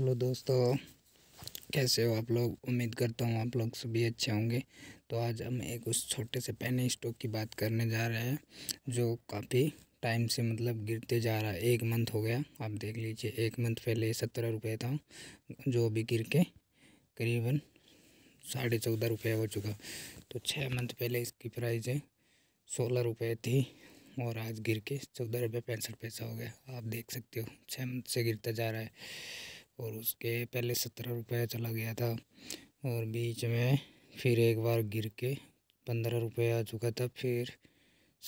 hello दोस्तों कैसे हो आप लोग उम्मीद करता हूँ आप लोग सभी अच्छे होंगे तो आज हम एक उस छोटे से पेन स्टॉक की बात करने जा रहे हैं जो काफ़ी टाइम से मतलब गिरते जा रहा है एक मंथ हो गया आप देख लीजिए एक मंथ पहले सत्रह रुपये था जो अभी गिर के करीबन साढ़े चौदह रुपये हो चुका तो छः मंथ पहले इसकी प्राइस है सोलह रुपये थी और आज गिर के चौदह रुपये पैंसठ पैसा हो गया आप देख सकते हो छः मंथ से गिरता जा रहा है और उसके पहले सत्रह रुपये चला गया था और बीच में फिर एक बार गिर के पंद्रह रुपये आ चुका था फिर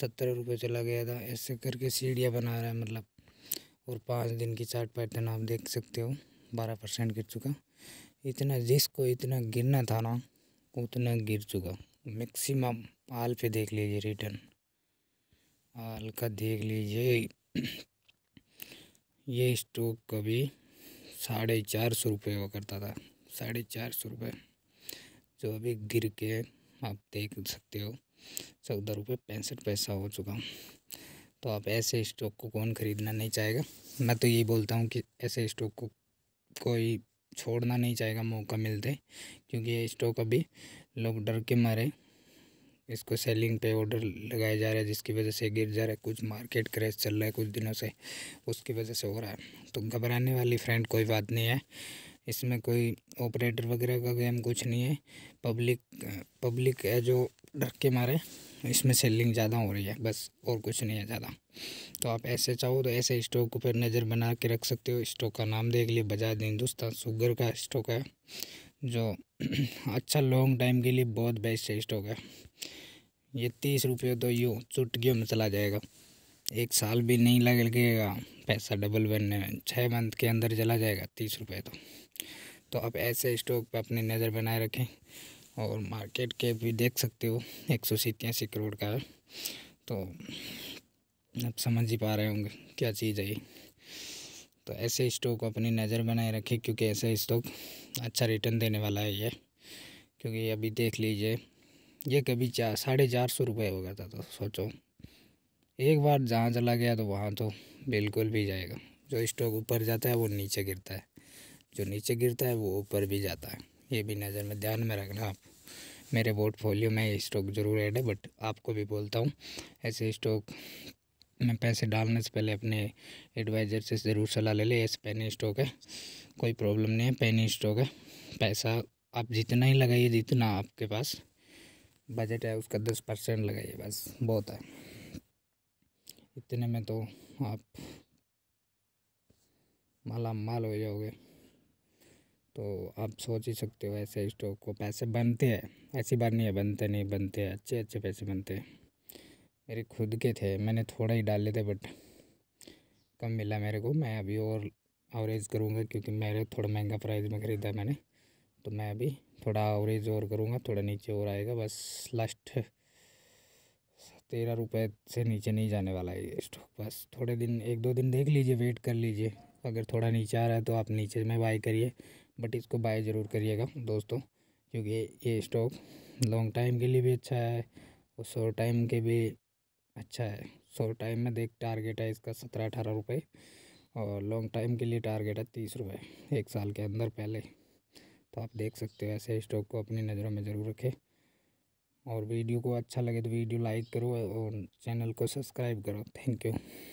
सत्रह रुपये चला गया था ऐसे करके सीढ़ियाँ बना रहा है मतलब और पाँच दिन की चार्ट पैटर्न आप देख सकते हो बारह परसेंट गिर चुका इतना जिसको इतना गिरना था ना उतना गिर चुका मैक्सिमम आल पे देख लीजिए रिटर्न आल का देख लीजिए ये स्टॉक कभी साढ़े चार सौ रुपये हुआ करता था साढ़े चार सौ रुपये जो अभी गिर के आप देख सकते हो चौदह रुपये पैंसठ पैसा हो चुका तो आप ऐसे स्टॉक को कौन ख़रीदना नहीं चाहेगा मैं तो यही बोलता हूँ कि ऐसे स्टॉक को कोई छोड़ना नहीं चाहेगा मौका मिलते क्योंकि ये स्टॉक अभी लोग डर के मारे इसको सेलिंग पे ऑर्डर लगाया जा रहा है जिसकी वजह से गिर जा रहा है कुछ मार्केट क्रैश चल रहा है कुछ दिनों से उसकी वजह से हो रहा है तो घबराने वाली फ्रेंड कोई बात नहीं है इसमें कोई ऑपरेटर वगैरह का गेम कुछ नहीं है पब्लिक पब्लिक है जो डर के मारे इसमें सेलिंग ज़्यादा हो रही है बस और कुछ नहीं है ज़्यादा तो आप ऐसे चाहो तो ऐसे स्टॉक पर नज़र बना के रख सकते हो स्टॉक का नाम देख लिए बजाज हिंदुस्तान शुगर का स्टॉक है जो अच्छा लॉन्ग टाइम के लिए बहुत बेस्ट होगा ये तीस रुपये तो यूँ चुटकियों में चला जाएगा एक साल भी नहीं लगेगा पैसा डबल बनने में छः मंथ के अंदर चला जाएगा तीस रुपये तो तो आप ऐसे स्टॉक पर अपनी नज़र बनाए रखें और मार्केट के भी देख सकते हो एक सौ सितयासी करोड़ का है तो आप समझ ही पा रहे होंगे क्या चीज़ है ये तो ऐसे स्टॉक को अपनी नज़र बनाए रखें क्योंकि ऐसा स्टॉक अच्छा रिटर्न देने वाला है ये क्योंकि अभी देख लीजिए ये कभी चार साढ़े चार सौ रुपये हो गया था तो सोचो एक बार जहाँ चला गया तो वहाँ तो बिल्कुल भी जाएगा जो स्टॉक ऊपर जाता है वो नीचे गिरता है जो नीचे गिरता है वो ऊपर भी जाता है ये भी नज़र में ध्यान में रखना आप मेरे पोर्टफोलियो में स्टॉक ज़रूर ऐड है बट आपको भी बोलता हूँ ऐसे स्टॉक में पैसे डालने से पहले अपने एडवाइज़र से ज़रूर सलाह ले ले ऐसे पेनी स्टॉक है कोई प्रॉब्लम नहीं है पेनी स्टॉक है पैसा आप जितना ही लगाइए जितना आपके पास बजट है उसका दस परसेंट लगाइए बस बहुत है इतने में तो आप माला माल हो जाओगे तो आप सोच ही सकते हो ऐसे स्टॉक को पैसे बनते हैं ऐसी बात नहीं है बनते नहीं बनते हैं अच्छे अच्छे पैसे बनते हैं मेरे खुद के थे मैंने थोड़ा ही डाले थे बट कम मिला मेरे को मैं अभी और एवरेज करूँगा क्योंकि मेरे थोड़ा महंगा प्राइस में ख़रीदा मैंने तो मैं अभी थोड़ा एवरेज और करूँगा थोड़ा नीचे और आएगा बस लास्ट तेरह रुपये से नीचे नहीं जाने वाला है ये स्टॉक बस थोड़े दिन एक दो दिन देख लीजिए वेट कर लीजिए अगर थोड़ा नीचे आ रहा है तो आप नीचे में बाई करिए बट इसको बाय ज़रूर करिएगा दोस्तों क्योंकि ये स्टॉक लॉन्ग टाइम के लिए भी अच्छा है और शॉर्ट टाइम के भी अच्छा है शॉर्ट टाइम में देख टारगेट है इसका सत्रह अठारह रुपये और लॉन्ग टाइम के लिए टारगेट है तीस रुपये एक साल के अंदर पहले तो आप देख सकते हो ऐसे स्टॉक को अपनी नज़रों में ज़रूर रखें और वीडियो को अच्छा लगे तो वीडियो लाइक करो और चैनल को सब्सक्राइब करो थैंक यू